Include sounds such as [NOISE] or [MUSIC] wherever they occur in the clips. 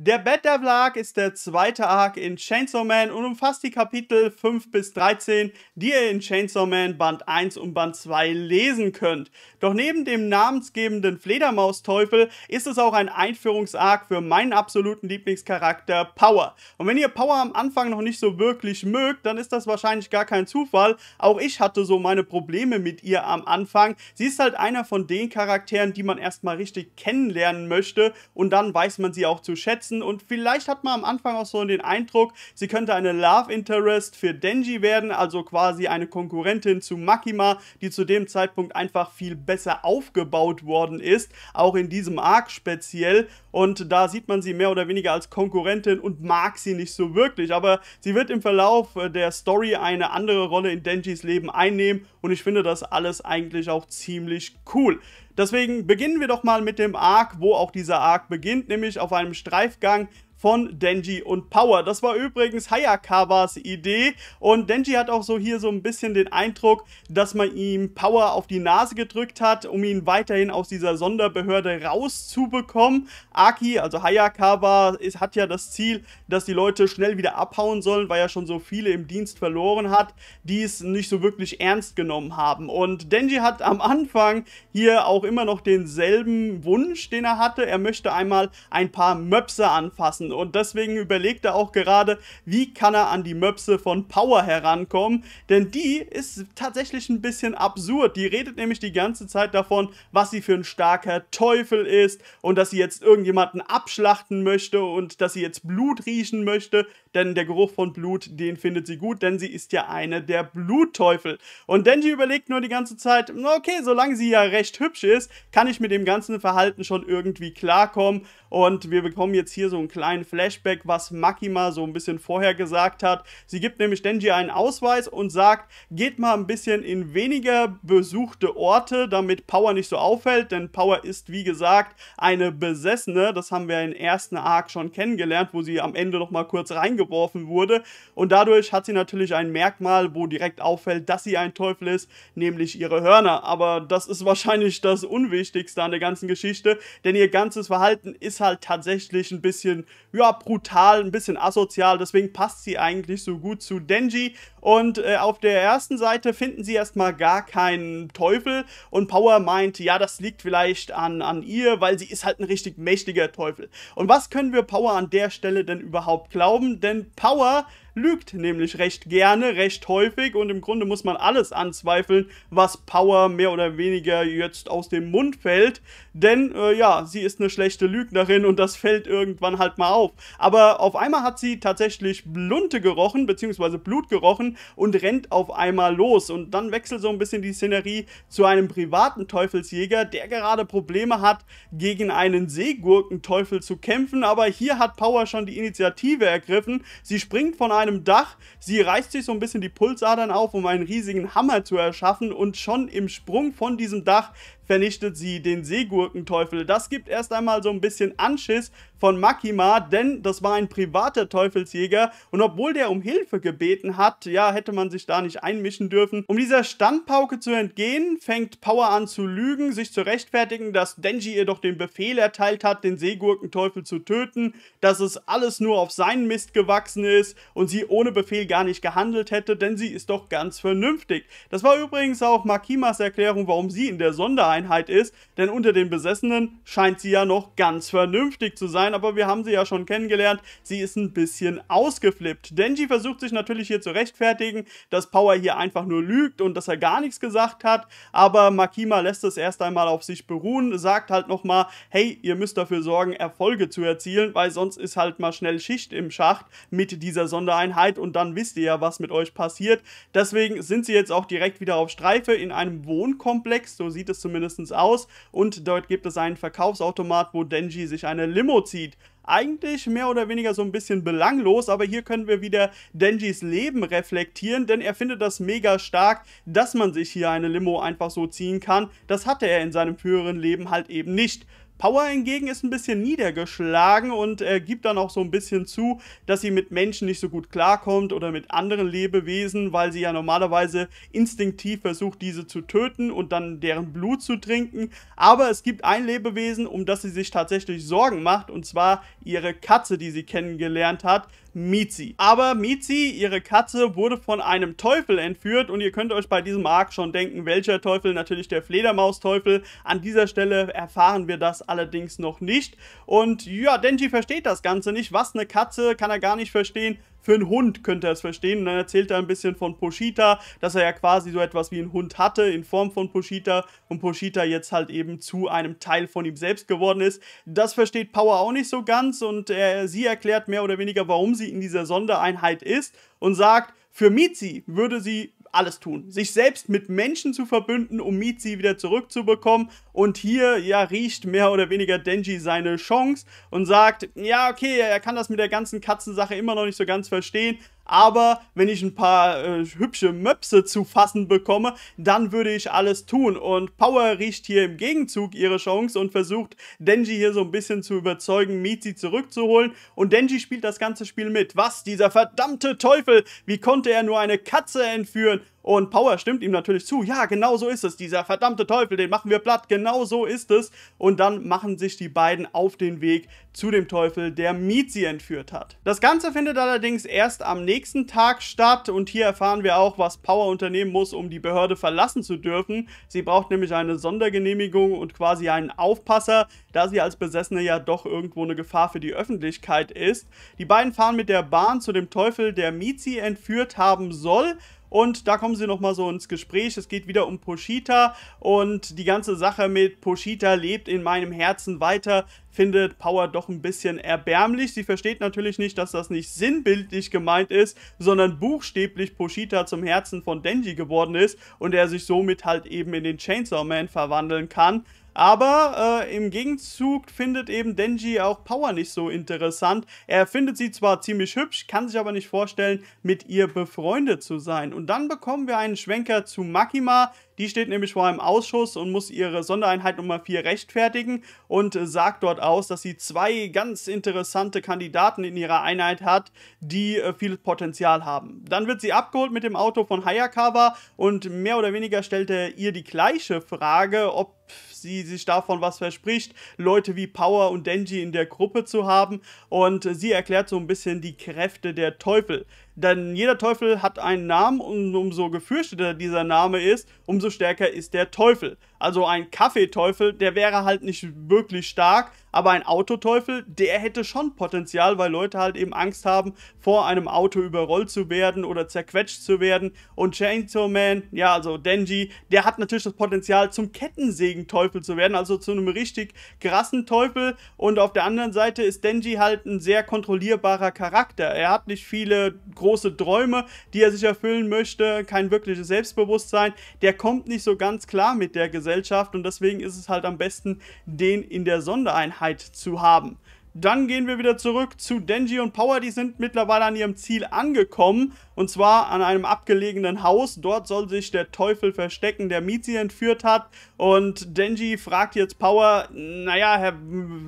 Der Bad Devil Arc ist der zweite Arc in Chainsaw Man und umfasst die Kapitel 5 bis 13, die ihr in Chainsaw Man Band 1 und Band 2 lesen könnt. Doch neben dem namensgebenden Fledermausteufel ist es auch ein Einführungsarc für meinen absoluten Lieblingscharakter Power. Und wenn ihr Power am Anfang noch nicht so wirklich mögt, dann ist das wahrscheinlich gar kein Zufall. Auch ich hatte so meine Probleme mit ihr am Anfang. Sie ist halt einer von den Charakteren, die man erstmal richtig kennenlernen möchte und dann weiß man sie auch zu schätzen setzen und vielleicht hat man am Anfang auch so den Eindruck, sie könnte eine Love Interest für Denji werden, also quasi eine Konkurrentin zu Makima, die zu dem Zeitpunkt einfach viel besser aufgebaut worden ist, auch in diesem Arc speziell und da sieht man sie mehr oder weniger als Konkurrentin und mag sie nicht so wirklich, aber sie wird im Verlauf äh, der Story eine andere Rolle in Denjis Leben einnehmen und ich finde das alles eigentlich auch ziemlich cool. Deswegen beginnen wir doch mal mit dem Arc, wo auch dieser Arc beginnt, nämlich auf einem Streifgang von Denji und Power. Das war übrigens Hayakawas Idee und Denji hat auch so hier so ein bisschen den Eindruck, dass man ihm Power auf die Nase gedrückt hat, um ihn weiterhin aus dieser Sonderbehörde rauszubekommen. Aki, also Hayakawa, ist, hat ja das Ziel, dass die Leute schnell wieder abhauen sollen, weil er schon so viele im Dienst verloren hat, die es nicht so wirklich ernst genommen haben. Und Denji hat am Anfang hier auch immer noch denselben Wunsch, den er hatte. Er möchte einmal ein paar Möpse anfassen müssen. Und deswegen überlegt er auch gerade, wie kann er an die Möpse von Power herankommen. Denn die ist tatsächlich ein bisschen absurd. Die redet nämlich die ganze Zeit davon, was sie für ein starker Teufel ist und dass sie jetzt irgendjemanden abschlachten möchte und dass sie jetzt Blut riechen möchte. Denn der Geruch von Blut, den findet sie gut, denn sie ist ja eine der Blutteufel. Und Denji überlegt nur die ganze Zeit, okay, solange sie ja recht hübsch ist, kann ich mit dem ganzen Verhalten schon irgendwie klarkommen. Und wir bekommen jetzt hier so einen kleinen ein Flashback, was Makima so ein bisschen vorher gesagt hat. Sie gibt nämlich Denji einen Ausweis und sagt, geht mal ein bisschen in weniger besuchte Orte, damit Power nicht so auffällt, denn Power ist, wie gesagt, eine Besessene. Das haben wir im ersten Arc schon kennengelernt, wo sie am Ende nochmal kurz reingeworfen wurde. Und dadurch hat sie natürlich ein Merkmal, wo direkt auffällt, dass sie ein Teufel ist, nämlich ihre Hörner. Aber das ist wahrscheinlich das Unwichtigste an der ganzen Geschichte, denn ihr ganzes Verhalten ist halt tatsächlich ein bisschen ja, brutal, ein bisschen asozial. Deswegen passt sie eigentlich so gut zu Denji. Und äh, auf der ersten Seite finden sie erstmal gar keinen Teufel. Und Power meint, ja, das liegt vielleicht an, an ihr, weil sie ist halt ein richtig mächtiger Teufel. Und was können wir Power an der Stelle denn überhaupt glauben? Denn Power lügt nämlich recht gerne, recht häufig und im Grunde muss man alles anzweifeln, was Power mehr oder weniger jetzt aus dem Mund fällt, denn äh, ja, sie ist eine schlechte Lügnerin und das fällt irgendwann halt mal auf. Aber auf einmal hat sie tatsächlich Blunte gerochen, beziehungsweise Blut gerochen und rennt auf einmal los und dann wechselt so ein bisschen die Szenerie zu einem privaten Teufelsjäger, der gerade Probleme hat, gegen einen Seegurkenteufel zu kämpfen, aber hier hat Power schon die Initiative ergriffen, sie springt von einem einem Dach. Sie reißt sich so ein bisschen die Pulsadern auf, um einen riesigen Hammer zu erschaffen und schon im Sprung von diesem Dach vernichtet sie den Seegurkenteufel. Das gibt erst einmal so ein bisschen Anschiss von Makima, denn das war ein privater Teufelsjäger und obwohl der um Hilfe gebeten hat, ja, hätte man sich da nicht einmischen dürfen. Um dieser Standpauke zu entgehen, fängt Power an zu lügen, sich zu rechtfertigen, dass Denji ihr doch den Befehl erteilt hat, den Seegurkenteufel zu töten, dass es alles nur auf seinen Mist gewachsen ist und sie ohne Befehl gar nicht gehandelt hätte, denn sie ist doch ganz vernünftig. Das war übrigens auch Makimas Erklärung, warum sie in der Sondereinheit Einheit ist, denn unter den Besessenen scheint sie ja noch ganz vernünftig zu sein, aber wir haben sie ja schon kennengelernt, sie ist ein bisschen ausgeflippt. Denji versucht sich natürlich hier zu rechtfertigen, dass Power hier einfach nur lügt und dass er gar nichts gesagt hat, aber Makima lässt es erst einmal auf sich beruhen, sagt halt nochmal, hey, ihr müsst dafür sorgen, Erfolge zu erzielen, weil sonst ist halt mal schnell Schicht im Schacht mit dieser Sondereinheit und dann wisst ihr ja, was mit euch passiert. Deswegen sind sie jetzt auch direkt wieder auf Streife in einem Wohnkomplex, so sieht es zumindest zumindest aus. Und dort gibt es einen Verkaufsautomat, wo Denji sich eine Limo zieht eigentlich mehr oder weniger so ein bisschen belanglos, aber hier können wir wieder Denjis Leben reflektieren, denn er findet das mega stark, dass man sich hier eine Limo einfach so ziehen kann. Das hatte er in seinem früheren Leben halt eben nicht. Power hingegen ist ein bisschen niedergeschlagen und äh, gibt dann auch so ein bisschen zu, dass sie mit Menschen nicht so gut klarkommt oder mit anderen Lebewesen, weil sie ja normalerweise instinktiv versucht, diese zu töten und dann deren Blut zu trinken. Aber es gibt ein Lebewesen, um das sie sich tatsächlich Sorgen macht, und zwar ihre Katze, die sie kennengelernt hat, Mizi. Aber Mizi, ihre Katze, wurde von einem Teufel entführt und ihr könnt euch bei diesem Arc schon denken, welcher Teufel, natürlich der Fledermausteufel. An dieser Stelle erfahren wir das allerdings noch nicht. Und ja, Denji versteht das Ganze nicht. Was eine Katze, kann er gar nicht verstehen für einen Hund könnte er es verstehen. Und dann erzählt er ein bisschen von Poshita, dass er ja quasi so etwas wie einen Hund hatte in Form von Poshita und Poshita jetzt halt eben zu einem Teil von ihm selbst geworden ist. Das versteht Power auch nicht so ganz und er, äh, sie erklärt mehr oder weniger, warum sie in dieser Sondereinheit ist und sagt, für Mizi würde sie alles tun. Sich selbst mit Menschen zu verbünden, um Mizi wieder zurückzubekommen. Und hier, ja, riecht mehr oder weniger Denji seine Chance und sagt, ja, okay, er kann das mit der ganzen Katzensache immer noch nicht so ganz verstehen, aber wenn ich ein paar äh, hübsche Möpse zu fassen bekomme, dann würde ich alles tun. Und Power riecht hier im Gegenzug ihre Chance und versucht Denji hier so ein bisschen zu überzeugen, Mizi zurückzuholen. Und Denji spielt das ganze Spiel mit. Was, dieser verdammte Teufel, wie konnte er nur eine Katze entführen? Und Power stimmt ihm natürlich zu. Ja, genau so ist es. Dieser verdammte Teufel, den machen wir platt. Genau so ist es. Und dann machen sich die beiden auf den Weg zu dem Teufel, der Mizi entführt hat. Das Ganze findet allerdings erst am nächsten Tag statt. Und hier erfahren wir auch, was Power unternehmen muss, um die Behörde verlassen zu dürfen. Sie braucht nämlich eine Sondergenehmigung und quasi einen Aufpasser, da sie als Besessene ja doch irgendwo eine Gefahr für die Öffentlichkeit ist. Die beiden fahren mit der Bahn zu dem Teufel, der Mizi entführt haben soll und da kommen sie nochmal so ins Gespräch. Es geht wieder um Poshita und die ganze Sache mit Poshita lebt in meinem Herzen weiter findet Power doch ein bisschen erbärmlich. Sie versteht natürlich nicht, dass das nicht sinnbildlich gemeint ist, sondern buchstäblich Poshita zum Herzen von Denji geworden ist und er sich somit halt eben in den Chainsaw Man verwandeln kann. Aber äh, im Gegenzug findet eben Denji auch Power nicht so interessant. Er findet sie zwar ziemlich hübsch, kann sich aber nicht vorstellen, mit ihr befreundet zu sein. Und dann bekommen wir einen Schwenker zu Makima, die steht nämlich vor einem Ausschuss und muss ihre Sondereinheit Nummer 4 rechtfertigen und sagt dort aus, dass sie zwei ganz interessante Kandidaten in ihrer Einheit hat, die äh, viel Potenzial haben. Dann wird sie abgeholt mit dem Auto von Hayakawa und mehr oder weniger stellt er ihr die gleiche Frage, ob sie sich davon was verspricht, Leute wie Power und Denji in der Gruppe zu haben und sie erklärt so ein bisschen die Kräfte der Teufel denn jeder Teufel hat einen Namen und umso gefürchteter dieser Name ist, umso stärker ist der Teufel. Also ein Kaffeeteufel, der wäre halt nicht wirklich stark, aber ein Autoteufel, der hätte schon Potenzial, weil Leute halt eben Angst haben, vor einem Auto überrollt zu werden oder zerquetscht zu werden. Und Chainsaw Man, ja, also Denji, der hat natürlich das Potenzial, zum Kettensägenteufel zu werden, also zu einem richtig krassen Teufel. Und auf der anderen Seite ist Denji halt ein sehr kontrollierbarer Charakter. Er hat nicht viele große Träume, die er sich erfüllen möchte, kein wirkliches Selbstbewusstsein. Der kommt nicht so ganz klar mit der Gesellschaft und deswegen ist es halt am besten, den in der Sondereinheit Sicherheit zu haben. Dann gehen wir wieder zurück zu Denji und Power. Die sind mittlerweile an ihrem Ziel angekommen. Und zwar an einem abgelegenen Haus. Dort soll sich der Teufel verstecken, der Mizi entführt hat. Und Denji fragt jetzt Power, naja, Herr,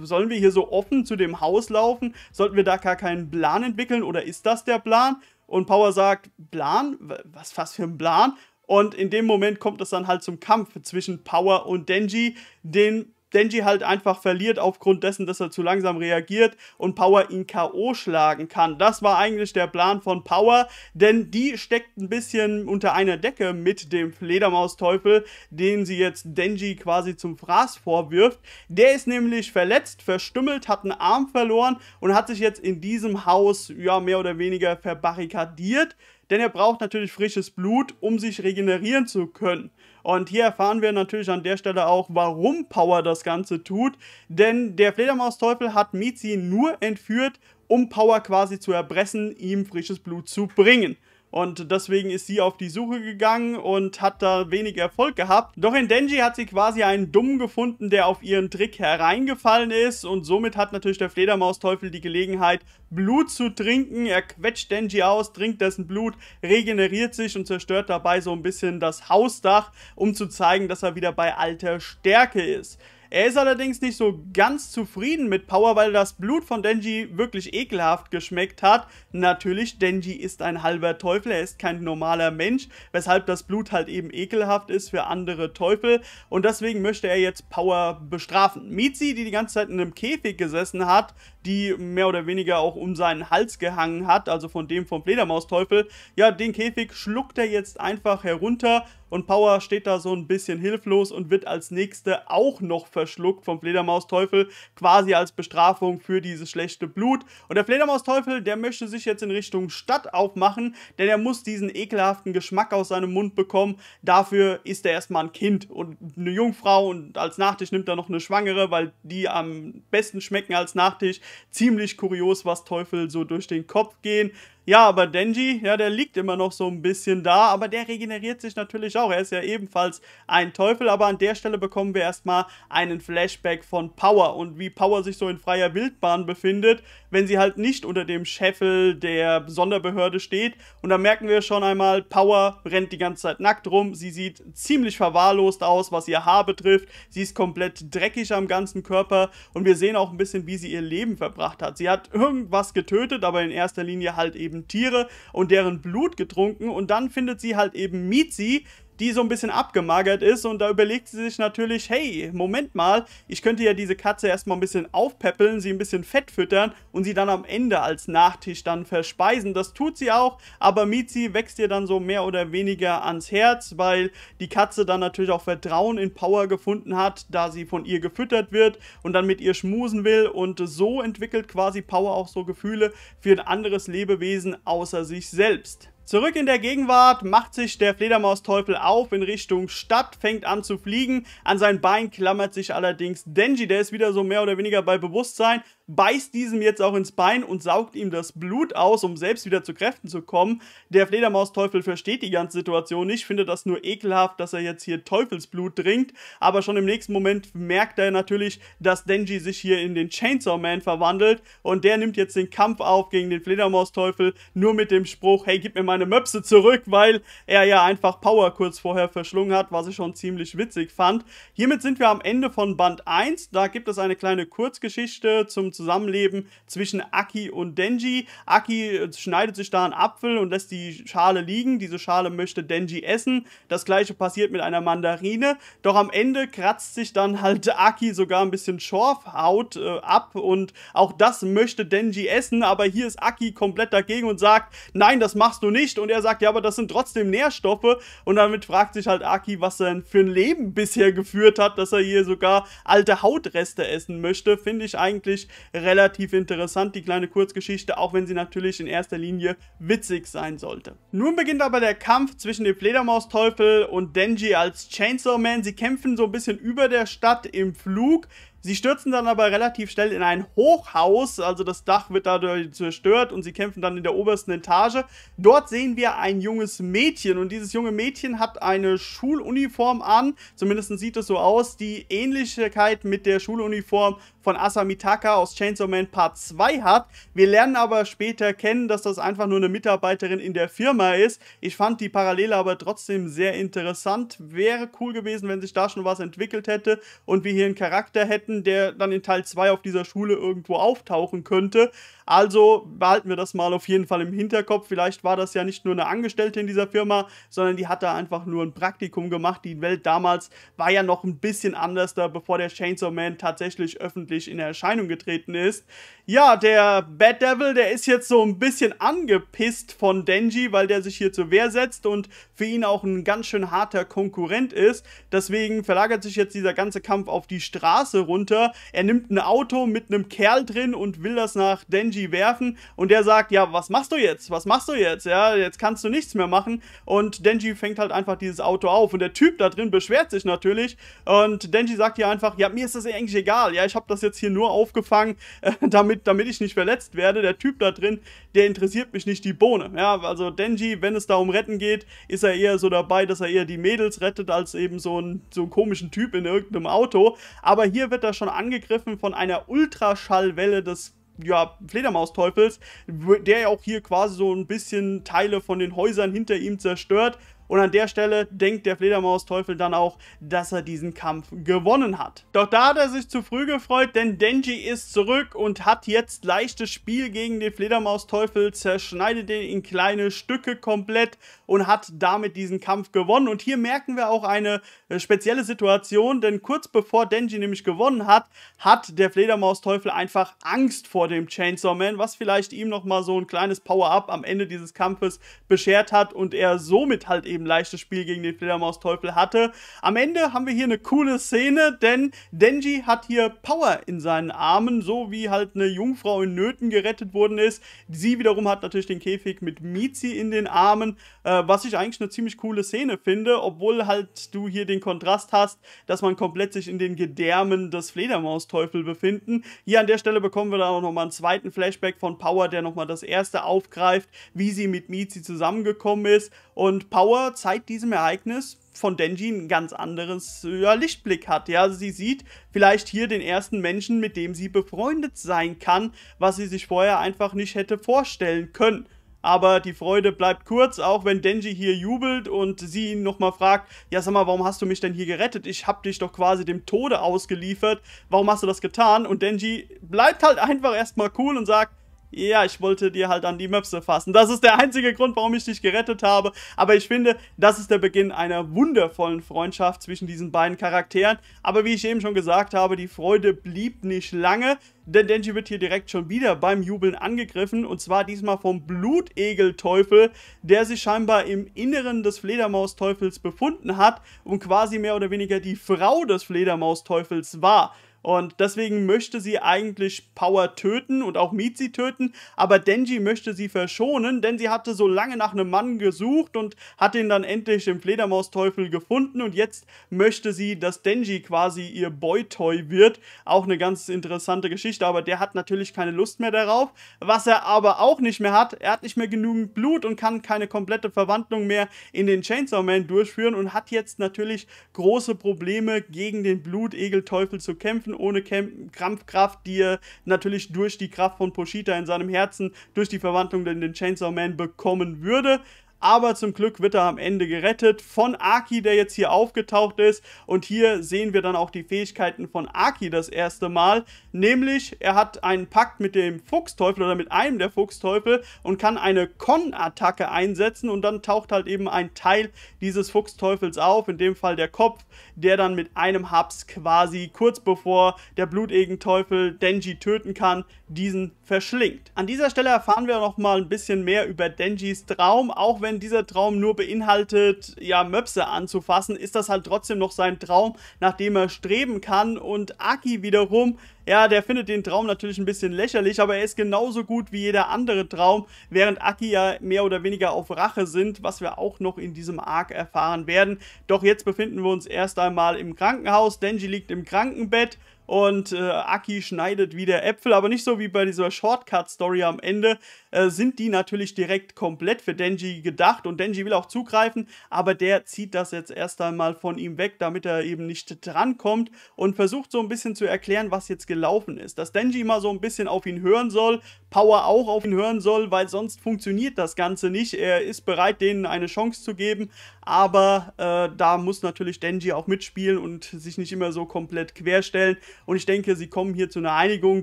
sollen wir hier so offen zu dem Haus laufen? Sollten wir da gar keinen Plan entwickeln? Oder ist das der Plan? Und Power sagt, Plan? Was, was für ein Plan? Und in dem Moment kommt es dann halt zum Kampf zwischen Power und Denji, den Denji halt einfach verliert aufgrund dessen, dass er zu langsam reagiert und Power ihn KO schlagen kann. Das war eigentlich der Plan von Power, denn die steckt ein bisschen unter einer Decke mit dem Fledermausteufel, den sie jetzt Denji quasi zum Fraß vorwirft. Der ist nämlich verletzt, verstümmelt, hat einen Arm verloren und hat sich jetzt in diesem Haus ja mehr oder weniger verbarrikadiert, denn er braucht natürlich frisches Blut, um sich regenerieren zu können. Und hier erfahren wir natürlich an der Stelle auch, warum Power das Ganze tut. Denn der Fledermausteufel hat Mizi nur entführt, um Power quasi zu erpressen, ihm frisches Blut zu bringen. Und deswegen ist sie auf die Suche gegangen und hat da wenig Erfolg gehabt. Doch in Denji hat sie quasi einen Dummen gefunden, der auf ihren Trick hereingefallen ist. Und somit hat natürlich der Fledermausteufel die Gelegenheit, Blut zu trinken. Er quetscht Denji aus, trinkt dessen Blut, regeneriert sich und zerstört dabei so ein bisschen das Hausdach, um zu zeigen, dass er wieder bei alter Stärke ist. Er ist allerdings nicht so ganz zufrieden mit Power, weil das Blut von Denji wirklich ekelhaft geschmeckt hat. Natürlich, Denji ist ein halber Teufel, er ist kein normaler Mensch, weshalb das Blut halt eben ekelhaft ist für andere Teufel. Und deswegen möchte er jetzt Power bestrafen. Mizi, die die ganze Zeit in einem Käfig gesessen hat, die mehr oder weniger auch um seinen Hals gehangen hat, also von dem vom Fledermausteufel. Ja, den Käfig schluckt er jetzt einfach herunter und Power steht da so ein bisschen hilflos und wird als nächste auch noch verschluckt vom Fledermausteufel, quasi als Bestrafung für dieses schlechte Blut. Und der Fledermausteufel, der möchte sich jetzt in Richtung Stadt aufmachen, denn er muss diesen ekelhaften Geschmack aus seinem Mund bekommen. Dafür ist er erstmal ein Kind und eine Jungfrau und als Nachtisch nimmt er noch eine Schwangere, weil die am besten schmecken als Nachtisch ziemlich kurios, was Teufel so durch den Kopf gehen. Ja, aber Denji, ja, der liegt immer noch so ein bisschen da, aber der regeneriert sich natürlich auch. Er ist ja ebenfalls ein Teufel, aber an der Stelle bekommen wir erstmal einen Flashback von Power und wie Power sich so in freier Wildbahn befindet, wenn sie halt nicht unter dem Scheffel der Sonderbehörde steht. Und da merken wir schon einmal, Power rennt die ganze Zeit nackt rum, sie sieht ziemlich verwahrlost aus, was ihr Haar betrifft, sie ist komplett dreckig am ganzen Körper und wir sehen auch ein bisschen, wie sie ihr Leben verbracht hat. Sie hat irgendwas getötet, aber in erster Linie halt eben Tiere und deren Blut getrunken und dann findet sie halt eben Mizi, die so ein bisschen abgemagert ist und da überlegt sie sich natürlich, hey, Moment mal, ich könnte ja diese Katze erstmal ein bisschen aufpäppeln, sie ein bisschen Fett füttern und sie dann am Ende als Nachtisch dann verspeisen. Das tut sie auch, aber Mizi wächst ihr dann so mehr oder weniger ans Herz, weil die Katze dann natürlich auch Vertrauen in Power gefunden hat, da sie von ihr gefüttert wird und dann mit ihr schmusen will und so entwickelt quasi Power auch so Gefühle für ein anderes Lebewesen außer sich selbst. Zurück in der Gegenwart macht sich der Fledermausteufel auf in Richtung Stadt, fängt an zu fliegen. An sein Bein klammert sich allerdings Denji, der ist wieder so mehr oder weniger bei Bewusstsein, beißt diesem jetzt auch ins Bein und saugt ihm das Blut aus, um selbst wieder zu Kräften zu kommen. Der Fledermausteufel versteht die ganze Situation nicht, findet das nur ekelhaft, dass er jetzt hier Teufelsblut trinkt, aber schon im nächsten Moment merkt er natürlich, dass Denji sich hier in den Chainsaw Man verwandelt und der nimmt jetzt den Kampf auf gegen den Fledermausteufel, nur mit dem Spruch, hey, gib mir meine seine Möpse zurück, weil er ja einfach Power kurz vorher verschlungen hat, was ich schon ziemlich witzig fand. Hiermit sind wir am Ende von Band 1. Da gibt es eine kleine Kurzgeschichte zum Zusammenleben zwischen Aki und Denji. Aki äh, schneidet sich da einen Apfel und lässt die Schale liegen. Diese Schale möchte Denji essen. Das gleiche passiert mit einer Mandarine. Doch am Ende kratzt sich dann halt Aki sogar ein bisschen Schorfhaut äh, ab und auch das möchte Denji essen. Aber hier ist Aki komplett dagegen und sagt, nein, das machst du nicht nicht. Und er sagt, ja, aber das sind trotzdem Nährstoffe. Und damit fragt sich halt Aki, was er denn für ein Leben bisher geführt hat, dass er hier sogar alte Hautreste essen möchte. Finde ich eigentlich relativ interessant, die kleine Kurzgeschichte, auch wenn sie natürlich in erster Linie witzig sein sollte. Nun beginnt aber der Kampf zwischen dem Fledermausteufel und Denji als Chainsaw Man. Sie kämpfen so ein bisschen über der Stadt im Flug. Sie stürzen dann aber relativ schnell in ein Hochhaus, also das Dach wird dadurch zerstört und sie kämpfen dann in der obersten Etage. Dort sehen wir ein junges Mädchen und dieses junge Mädchen hat eine Schuluniform an, zumindest sieht es so aus, die Ähnlichkeit mit der Schuluniform von Asamitaka aus Chainsaw Man Part 2 hat. Wir lernen aber später kennen, dass das einfach nur eine Mitarbeiterin in der Firma ist. Ich fand die Parallele aber trotzdem sehr interessant. Wäre cool gewesen, wenn sich da schon was entwickelt hätte und wir hier einen Charakter hätten, hätten, der dann in Teil 2 auf dieser Schule irgendwo auftauchen könnte. Also behalten wir das mal auf jeden Fall im Hinterkopf. Vielleicht war das ja nicht nur eine Angestellte in dieser Firma, sondern die hat da einfach nur ein Praktikum gemacht. Die Welt damals war ja noch ein bisschen anders da, bevor der Chainsaw Man tatsächlich öffentlich in Erscheinung getreten ist. Ja, der Bad Devil, der ist jetzt so ein bisschen angepisst von Denji, weil der sich hier zur Wehr setzt und für ihn auch ein ganz schön harter Konkurrent ist. Deswegen verlagert sich jetzt dieser ganze Kampf auf die Straße runter runter. Er nimmt ein Auto mit einem Kerl drin und will das nach Denji werfen. Und der sagt, ja, was machst du jetzt? Was machst du jetzt? Ja, jetzt kannst du nichts mehr machen. Und Denji fängt halt einfach dieses Auto auf. Und der Typ da drin beschwert sich natürlich. Und Denji sagt hier einfach, ja, mir ist das eigentlich egal. Ja, ich habe das jetzt hier nur aufgefangen, [LAUGHS] damit, damit ich nicht verletzt werde. Der Typ da drin, der interessiert mich nicht die Bohne. Ja, also Denji, wenn es da um Retten geht, ist er eher so dabei, dass er eher die Mädels rettet, als eben so einen, so einen komischen Typ in irgendeinem Auto. Aber hier wird er Roboter schon angegriffen von einer Ultraschallwelle des ja, Fledermausteufels, der ja auch hier quasi so ein bisschen Teile von den Häusern hinter ihm zerstört und an der Stelle denkt der Fledermausteufel dann auch, dass er diesen Kampf gewonnen hat. Doch da hat er sich zu früh gefreut, denn Denji ist zurück und hat jetzt leichtes Spiel gegen den Fledermausteufel, zerschneidet den in kleine Stücke komplett und hat damit diesen Kampf gewonnen. Und hier merken wir auch eine äh, spezielle Situation, denn kurz bevor Denji nämlich gewonnen hat, hat der Fledermausteufel einfach Angst vor dem Chainsaw Man, was vielleicht ihm nochmal so ein kleines Power-Up am Ende dieses Kampfes beschert hat und er somit halt eben eben leichtes Spiel gegen den Fledermausteufel hatte. Am Ende haben wir hier eine coole Szene, denn Denji hat hier Power in seinen Armen, so wie halt eine Jungfrau in Nöten gerettet worden ist. Sie wiederum hat natürlich den Käfig mit Mizi in den Armen, äh, was ich eigentlich eine ziemlich coole Szene finde, obwohl halt du hier den Kontrast hast, dass man komplett sich in den Gedärmen des Fledermausteufel befinden. Hier an der Stelle bekommen wir dann auch nochmal einen zweiten Flashback von Power, der nochmal das erste aufgreift, wie sie mit Mizi zusammengekommen ist und Power zeigt diesem Ereignis von Denji ein ganz anderes ja, Lichtblick hat. Ja, sie sieht vielleicht hier den ersten Menschen, mit dem sie befreundet sein kann, was sie sich vorher einfach nicht hätte vorstellen können. Aber die Freude bleibt kurz, auch wenn Denji hier jubelt und sie ihn nochmal fragt, ja sag mal, warum hast du mich denn hier gerettet? Ich hab dich doch quasi dem Tode ausgeliefert. Warum hast du das getan? Und Denji bleibt halt einfach erstmal cool und sagt, ja, ich wollte dir halt an die Möpse fassen. Das ist der einzige Grund, warum ich dich gerettet habe. Aber ich finde, das ist der Beginn einer wundervollen Freundschaft zwischen diesen beiden Charakteren. Aber wie ich eben schon gesagt habe, die Freude blieb nicht lange, denn Denji wird hier direkt schon wieder beim Jubeln angegriffen. Und zwar diesmal vom Blutegelteufel, der sich scheinbar im Inneren des Fledermausteufels befunden hat und quasi mehr oder weniger die Frau des Fledermausteufels war. Und deswegen möchte sie eigentlich Power töten und auch Mizi töten, aber Denji möchte sie verschonen, denn sie hatte so lange nach einem Mann gesucht und hat ihn dann endlich im Fledermausteufel gefunden und jetzt möchte sie, dass Denji quasi ihr Boy-Toy wird. Auch eine ganz interessante Geschichte, aber der hat natürlich keine Lust mehr darauf. Was er aber auch nicht mehr hat, er hat nicht mehr genügend Blut und kann keine komplette Verwandlung mehr in den Chainsaw Man durchführen und hat jetzt natürlich große Probleme gegen den Blutegel-Teufel zu kämpfen kämpfen ohne Kämp Kampfkraft, die er natürlich durch die Kraft von Poshita in seinem Herzen, durch die Verwandlung in den Chainsaw Man bekommen würde aber zum Glück wird er am Ende gerettet von Aki, der jetzt hier aufgetaucht ist. Und hier sehen wir dann auch die Fähigkeiten von Aki das erste Mal. Nämlich, er hat einen Pakt mit dem Fuchsteufel oder mit einem der Fuchsteufel und kann eine Con-Attacke einsetzen. Und dann taucht halt eben ein Teil dieses Fuchsteufels auf, in dem Fall der Kopf, der dann mit einem Hubs quasi kurz bevor der Blutegenteufel Denji töten kann, diesen verschlingt. An dieser Stelle erfahren wir noch mal ein bisschen mehr über Denjis Traum, auch wenn wenn dieser Traum nur beinhaltet, ja, Möpse anzufassen, ist das halt trotzdem noch sein Traum, nach dem er streben kann. Und Aki wiederum, ja, der findet den Traum natürlich ein bisschen lächerlich, aber er ist genauso gut wie jeder andere Traum, während Aki ja mehr oder weniger auf Rache sind, was wir auch noch in diesem Arc erfahren werden. Doch jetzt befinden wir uns erst einmal im Krankenhaus. Denji liegt im Krankenbett und äh, Aki schneidet wieder Äpfel, aber nicht so wie bei dieser Shortcut-Story am Ende, äh, sind die natürlich direkt komplett für Denji gedacht und Denji will auch zugreifen, aber der zieht das jetzt erst einmal von ihm weg, damit er eben nicht drankommt und versucht so ein bisschen zu erklären, was jetzt gelaufen ist. Dass Denji mal so ein bisschen auf ihn hören soll, Power auch auf ihn hören soll, weil sonst funktioniert das Ganze nicht. Er ist bereit, denen eine Chance zu geben, aber äh, da muss natürlich Denji auch mitspielen und sich nicht immer so komplett querstellen. Und ich denke, sie kommen hier zu einer Einigung.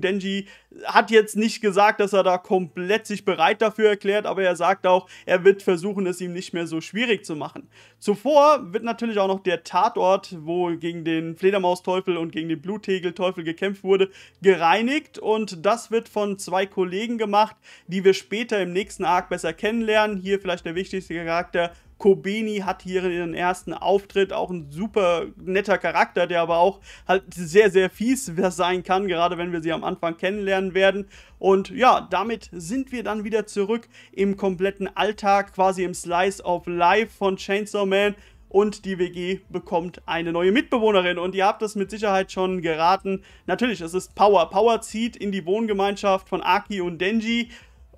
Denji hat jetzt nicht gesagt, dass er da komplett sich bereit dafür erklärt, aber er sagt auch, er wird versuchen, es ihm nicht mehr so schwierig zu machen. Zuvor wird natürlich auch noch der Tatort, wo gegen den Fledermausteufel und gegen den Bluttegelteufel gekämpft wurde, gereinigt und das wird von zwei Kollegen gemacht, die wir später im nächsten Arc besser kennenlernen. Hier vielleicht der wichtigste Charakter Kobeni hat hier ihren ersten Auftritt, auch ein super netter Charakter, der aber auch halt sehr, sehr fies sein kann, gerade wenn wir sie am Anfang kennenlernen werden. Und ja, damit sind wir dann wieder zurück im kompletten Alltag, quasi im Slice of Life von Chainsaw Man und die WG bekommt eine neue Mitbewohnerin. Und ihr habt das mit Sicherheit schon geraten. Natürlich, es ist Power. Power zieht in die Wohngemeinschaft von Aki und Denji.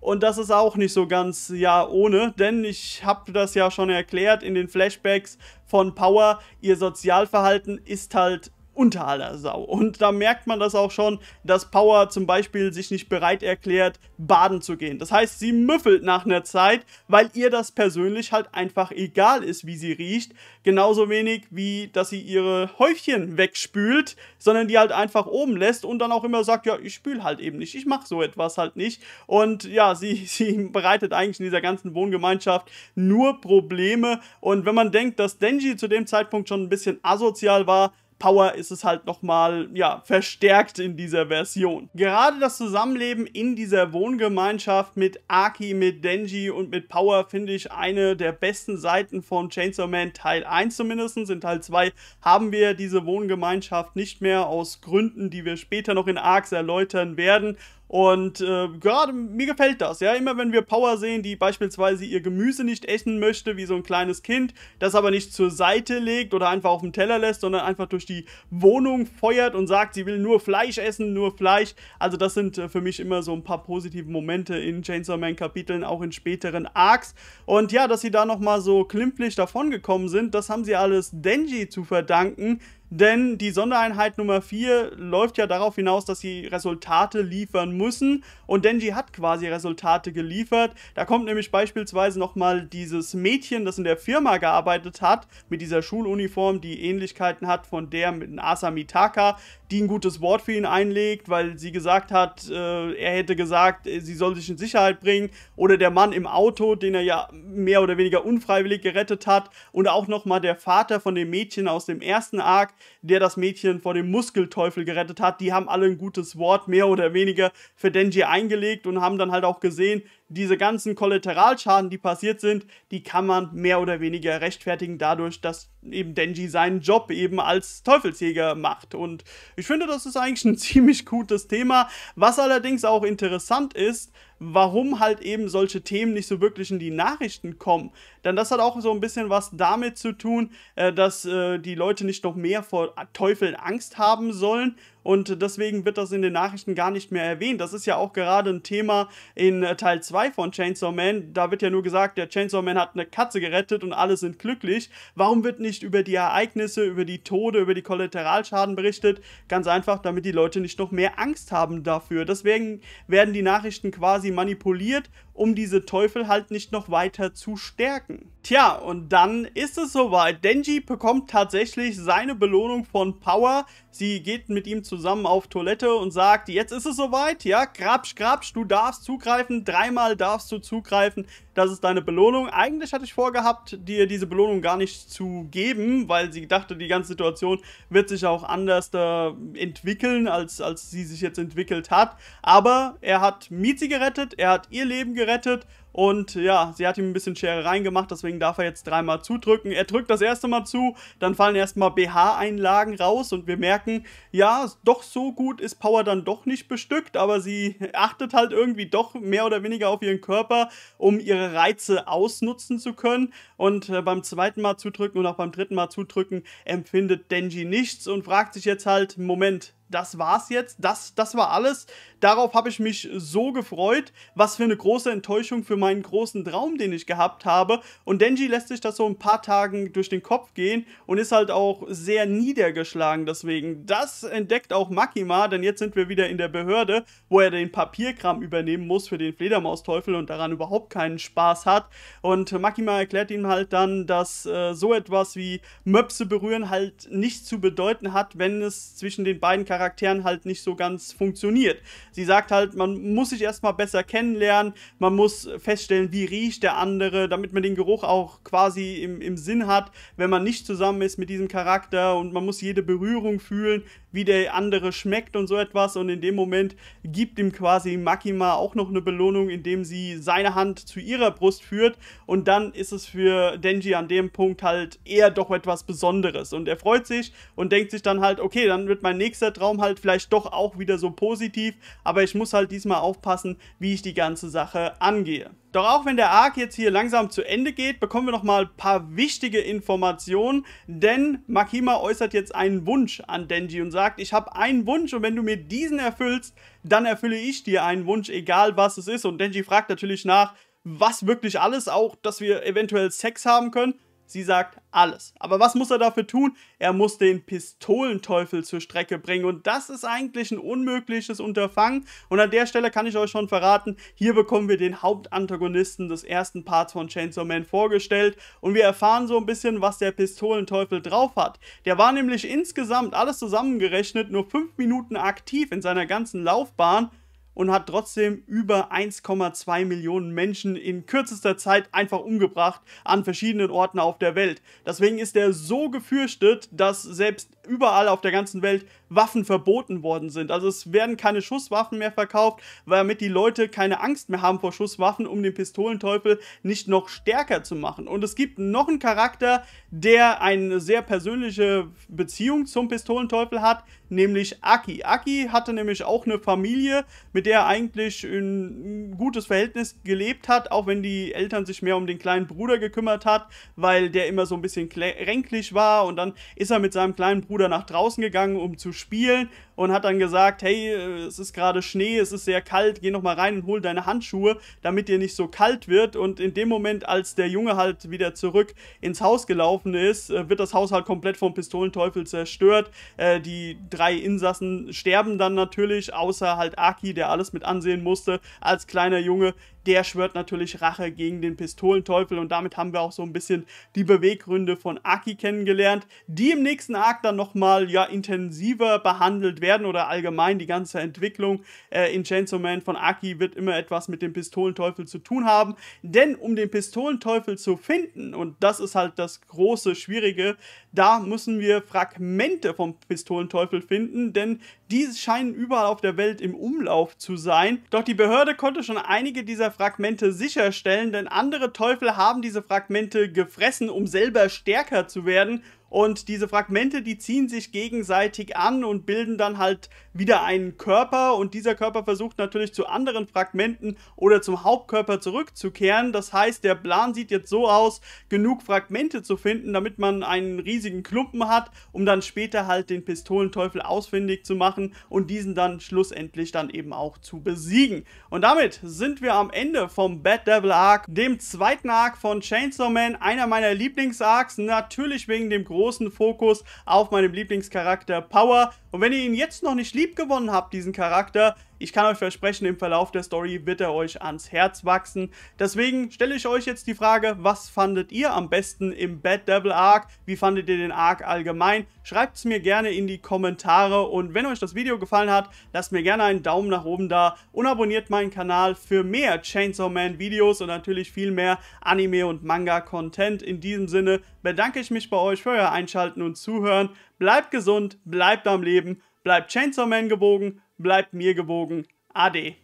Und das ist auch nicht so ganz ja ohne, denn ich habe das ja schon erklärt in den Flashbacks von Power, ihr Sozialverhalten ist halt unter aller Sau. Und da merkt man das auch schon, dass Power zum Beispiel sich nicht bereit erklärt, baden zu gehen. Das heißt, sie müffelt nach einer Zeit, weil ihr das persönlich halt einfach egal ist, wie sie riecht. Genauso wenig wie, dass sie ihre Häufchen wegspült, sondern die halt einfach oben lässt und dann auch immer sagt, ja, ich spüle halt eben nicht, ich mache so etwas halt nicht. Und ja, sie, [LAUGHS] sie bereitet eigentlich in dieser ganzen Wohngemeinschaft nur Probleme. Und wenn man denkt, dass Denji zu dem Zeitpunkt schon ein bisschen asozial war, Power ist es halt nochmal, ja, verstärkt in dieser Version. Gerade das Zusammenleben in dieser Wohngemeinschaft mit Aki, mit Denji und mit Power finde ich eine der besten Seiten von Chainsaw Man Teil 1 zumindest. In Teil 2 haben wir diese Wohngemeinschaft nicht mehr aus Gründen, die wir später noch in Arcs erläutern werden. Und äh, gerade mir gefällt das, ja. Immer wenn wir Power sehen, die beispielsweise ihr Gemüse nicht essen möchte, wie so ein kleines Kind, das aber nicht zur Seite legt oder einfach auf dem Teller lässt, sondern einfach durch die Wohnung feuert und sagt, sie will nur Fleisch essen, nur Fleisch. Also das sind äh, für mich immer so ein paar positive Momente in Chainsaw Man Kapiteln, auch in späteren Arcs. Und ja, dass sie da nochmal so klimpflich davongekommen sind, das haben sie alles Denji zu verdanken denn die Sondereinheit Nummer 4 läuft ja darauf hinaus, dass sie Resultate liefern müssen und Denji hat quasi Resultate geliefert. Da kommt nämlich beispielsweise nochmal dieses Mädchen, das in der Firma gearbeitet hat, mit dieser Schuluniform, die Ähnlichkeiten hat von der mit Asamitaka, die ein gutes Wort für ihn einlegt, weil sie gesagt hat, äh, er hätte gesagt, äh, sie soll sich in Sicherheit bringen. Oder der Mann im Auto, den er ja mehr oder weniger unfreiwillig gerettet hat. Und auch nochmal der Vater von dem Mädchen aus dem ersten Arc, der das Mädchen vor dem Muskelteufel gerettet hat, die haben alle ein gutes Wort mehr oder weniger für Denji eingelegt und haben dann halt auch gesehen, diese ganzen Kollateralschaden, die passiert sind, die kann man mehr oder weniger rechtfertigen dadurch, dass eben Denji seinen Job eben als Teufelsjäger macht. Und ich finde, das ist eigentlich ein [LAUGHS] ziemlich gutes Thema. Was allerdings auch interessant ist, warum halt eben solche Themen nicht so wirklich in die Nachrichten kommen. Denn das hat auch so ein bisschen was damit zu tun, äh, dass äh, die Leute nicht noch mehr vor Teufeln Angst haben sollen und deswegen wird das in den Nachrichten gar nicht mehr erwähnt. Das ist ja auch gerade ein Thema in äh, Teil 2 von Chainsaw Man. Da wird ja nur gesagt, der Chainsaw Man hat eine Katze gerettet und alle sind glücklich. Warum wird nicht über die Ereignisse, über die Tode, über die Kollateralschaden berichtet? Ganz einfach, damit die Leute nicht noch mehr Angst haben dafür. Deswegen werden die Nachrichten quasi manipuliert um diese Teufel halt nicht noch weiter zu stärken. Tja, und dann ist es soweit. Denji bekommt tatsächlich seine Belohnung von Power. Sie geht mit ihm zusammen auf Toilette und sagt, jetzt ist es soweit, ja, Grabsch, Grabsch, du darfst zugreifen, dreimal darfst du zugreifen das ist deine Belohnung. Eigentlich hatte ich vorgehabt, dir diese Belohnung gar nicht zu geben, weil sie dachte, die ganze Situation wird sich auch anders äh, entwickeln, als, als sie sich jetzt entwickelt hat. Aber er hat Miezi gerettet, er hat ihr Leben gerettet und ja, sie hat ihm ein bisschen Schere reingemacht, deswegen darf er jetzt dreimal zudrücken. Er drückt das erste Mal zu, dann fallen erstmal BH-Einlagen raus und wir merken, ja, doch so gut ist Power dann doch nicht bestückt, aber sie achtet halt irgendwie doch mehr oder weniger auf ihren Körper, um ihre Reize ausnutzen zu können. Und äh, beim zweiten Mal zudrücken und auch beim dritten Mal zudrücken empfindet Denji nichts und fragt sich jetzt halt, Moment, das war's jetzt, das, das war alles. Darauf habe ich mich so gefreut. Was für eine große Enttäuschung für meinen großen Traum, den ich gehabt habe. Und Denji lässt sich das so ein paar Tagen durch den Kopf gehen und ist halt auch sehr niedergeschlagen. Deswegen, das entdeckt auch Makima, denn jetzt sind wir wieder in der Behörde, wo er den Papierkram übernehmen muss für den Fledermausteufel und daran überhaupt keinen Spaß hat. Und Makima erklärt ihm halt dann, dass äh, so etwas wie Möpse berühren halt nichts zu bedeuten hat, wenn es zwischen den beiden Charakteren Charakteren halt nicht so ganz funktioniert. Sie sagt halt, man muss sich erstmal besser kennenlernen, man muss feststellen, wie riecht der andere, damit man den Geruch auch quasi im, im Sinn hat, wenn man nicht zusammen ist mit diesem Charakter und man muss jede Berührung fühlen, wie der andere schmeckt und so etwas. Und in dem Moment gibt ihm quasi Makima auch noch eine Belohnung, indem sie seine Hand zu ihrer Brust führt. Und dann ist es für Denji an dem Punkt halt eher doch etwas Besonderes. Und er freut sich und denkt sich dann halt, okay, dann wird mein nächster Traum halt vielleicht doch auch wieder so positiv. Aber ich muss halt diesmal aufpassen, wie ich die ganze Sache angehe. Doch auch wenn der Arc jetzt hier langsam zu Ende geht, bekommen wir nochmal ein paar wichtige Informationen, denn Makima äußert jetzt einen Wunsch an Denji und sagt, ich habe einen Wunsch und wenn du mir diesen erfüllst, dann erfülle ich dir einen Wunsch, egal was es ist. Und Denji fragt natürlich nach, was wirklich alles, auch dass wir eventuell Sex haben können. Sie sagt alles. Aber was muss er dafür tun? Er muss den Pistolenteufel zur Strecke bringen. Und das ist eigentlich ein unmögliches Unterfangen. Und an der Stelle kann ich euch schon verraten, hier bekommen wir den Hauptantagonisten des ersten Parts von Chainsaw Man vorgestellt. Und wir erfahren so ein bisschen, was der Pistolenteufel drauf hat. Der war nämlich insgesamt, alles zusammengerechnet, nur 5 Minuten aktiv in seiner ganzen Laufbahn und hat trotzdem über 1,2 Millionen Menschen in kürzester Zeit einfach umgebracht an verschiedenen Orten auf der Welt. Deswegen ist er so gefürchtet, dass selbst überall auf der ganzen Welt Waffen verboten worden sind. Also es werden keine Schusswaffen mehr verkauft, damit die Leute keine Angst mehr haben vor Schusswaffen, um den Pistolenteufel nicht noch stärker zu machen. Und es gibt noch einen Charakter, der eine sehr persönliche Beziehung zum Pistolenteufel hat, nämlich Aki. Aki hatte nämlich auch eine Familie mit mit der er eigentlich ein gutes Verhältnis gelebt hat, auch wenn die Eltern sich mehr um den kleinen Bruder gekümmert hat, weil der immer so ein bisschen kränklich war und dann ist er mit seinem kleinen Bruder nach draußen gegangen, um zu spielen und hat dann gesagt, hey, äh, es ist gerade Schnee, es ist sehr kalt, geh nochmal rein und hol deine Handschuhe, damit dir nicht so kalt wird und in dem Moment, als der Junge halt wieder zurück ins Haus gelaufen ist, äh, wird das Haus halt komplett vom Pistolenteufel zerstört. Äh, die drei Insassen sterben dann natürlich, außer halt Aki, der alles mit ansehen musste als kleiner Junge der schwört natürlich Rache gegen den Pistolenteufel und damit haben wir auch so ein bisschen die Beweggründe von Aki kennengelernt, die im nächsten Arc dann nochmal ja intensiver behandelt werden oder allgemein die ganze Entwicklung äh, in Chainsaw Man von Aki wird immer etwas mit dem Pistolenteufel zu tun haben, denn um den Pistolenteufel zu finden und das ist halt das große Schwierige, da müssen wir Fragmente vom Pistolenteufel finden, denn diese scheinen überall auf der Welt im Umlauf zu sein. Doch die Behörde konnte schon einige dieser Fragmente sicherstellen, denn andere Teufel haben diese Fragmente gefressen, um selber stärker zu werden und diese Fragmente, die ziehen sich gegenseitig an und bilden dann halt wieder einen Körper. Und dieser Körper versucht natürlich zu anderen Fragmenten oder zum Hauptkörper zurückzukehren. Das heißt, der Plan sieht jetzt so aus, genug Fragmente zu finden, damit man einen riesigen Klumpen hat, um dann später halt den Pistolenteufel ausfindig zu machen und diesen dann schlussendlich dann eben auch zu besiegen. Und damit sind wir am Ende vom Bad Devil Arc, dem zweiten Arc von Chainsaw Man, einer meiner lieblings natürlich wegen dem großen großen Fokus auf meinem Lieblingscharakter Power. Und wenn ihr ihn jetzt noch nicht lieb gewonnen habt, diesen Charakter, ich kann euch versprechen, im Verlauf der Story wird er euch ans Herz wachsen. Deswegen stelle ich euch jetzt die Frage, was fandet ihr am besten im Bad Devil Arc? Wie fandet ihr den Arc allgemein? Schreibt es mir gerne in die Kommentare und wenn euch das Video gefallen hat, lasst mir gerne einen Daumen nach oben da und abonniert meinen Kanal für mehr Chainsaw Man Videos und natürlich viel mehr Anime und Manga Content. In diesem Sinne bedanke ich mich bei euch für euer Einschalten und Zuhören. Bleibt gesund, bleibt am Leben, bleibt Chainsaw Man gewogen Bleibt mir gewogen. Ade.